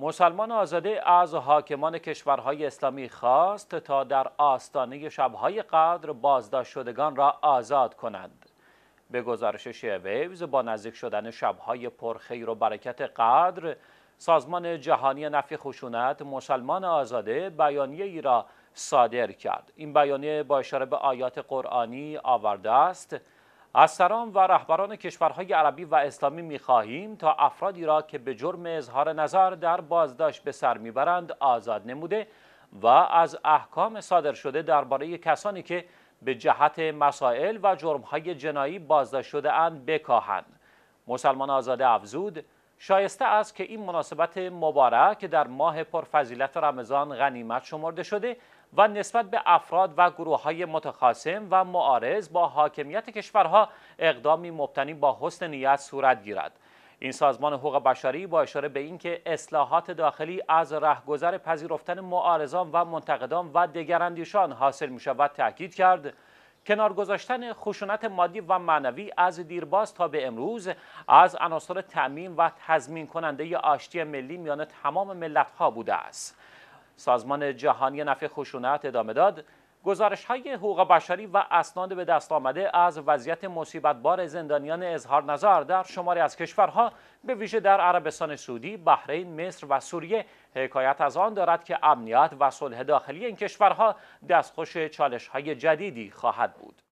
مسلمان آزاده از حاکمان کشورهای اسلامی خواست تا در آستانه شبهای قدر بازداشت شدگان را آزاد کنند. به گزارش شیویوز با نزدیک شدن شبهای پرخیر و برکت قدر سازمان جهانی نفی خشونت مسلمان آزاده بیانیه ای را صادر کرد این بیانیه با اشاره به آیات قرآنی آورده است از سران و رهبران کشورهای عربی و اسلامی میخواهیم تا افرادی را که به جرم اظهار نظر در بازداشت به سر میبرند آزاد نموده و از احکام صادر شده درباره کسانی که به جهت مسائل و جرمهای جنایی بازداشت شده اند بکاهند مسلمان آزاده افزود شایسته است که این مناسبت مبارک که در ماه پرفضیلت رمضان غنیمت شمرده شده و نسبت به افراد و گروه های متخاصم و معارض با حاکمیت کشورها اقدامی مبتنی با حسن نیت صورت گیرد این سازمان حقوق بشری با اشاره به اینکه اصلاحات داخلی از رهگذر پذیرفتن معارضان و منتقدان و دگراندیشان حاصل می شود تاکید کرد کنار گذاشتن خشونت مادی و معنوی از دیرباز تا به امروز از عناصر تعمین و تضمین کننده آشتی ملی میان تمام ملت ها بوده است سازمان جهانی نفع خشونت ادامه داد گزارش های حقوق بشری و اسناد به دست آمده از وضعیت مصیبت بار زندانیان اظهار نظر در شماری از کشورها به ویژه در عربستان سعودی، بحرین، مصر و سوریه حکایت از آن دارد که امنیت و صلح داخلی این کشورها دستخوش چالش های جدیدی خواهد بود.